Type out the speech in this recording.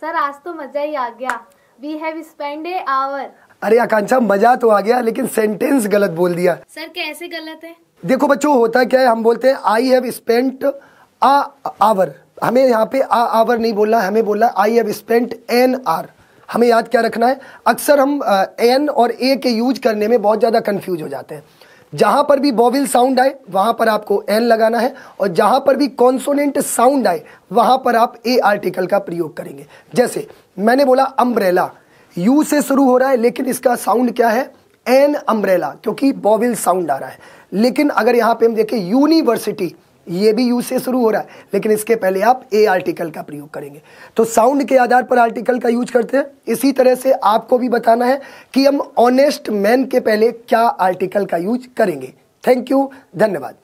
sir आज तो मजा ही आ गया we have spend a hour अरे आकांक्षा मजा तो आ गया लेकिन सेंटेंस गलत बोल दिया सर कैसे गलत है देखो बच्चों होता क्या है हम बोलते हैं I have spent a hour हमें यहाँ पे आ आवर नहीं बोलना हमें बोलना I have spent an hour हमें याद क्या रखना है अक्सर हम एन और ए के यूज करने में बहुत ज़्यादा कंफ्यूज हो जाते हैं जहां पर भी बॉबिल साउंड आए वहां पर आपको एन लगाना है और जहां पर भी कॉन्सोनेंट साउंड आए वहां पर आप ए आर्टिकल का प्रयोग करेंगे जैसे मैंने बोला अम्ब्रेला यू से शुरू हो रहा है लेकिन इसका साउंड क्या है एन अम्ब्रेला क्योंकि बॉबिल साउंड आ रहा है लेकिन अगर यहां पे हम देखें यूनिवर्सिटी ये भी यू से शुरू हो रहा है लेकिन इसके पहले आप ए आर्टिकल का प्रयोग करेंगे तो साउंड के आधार पर आर्टिकल का यूज करते हैं इसी तरह से आपको भी बताना है कि हम ऑनेस्ट मैन के पहले क्या आर्टिकल का यूज करेंगे थैंक यू धन्यवाद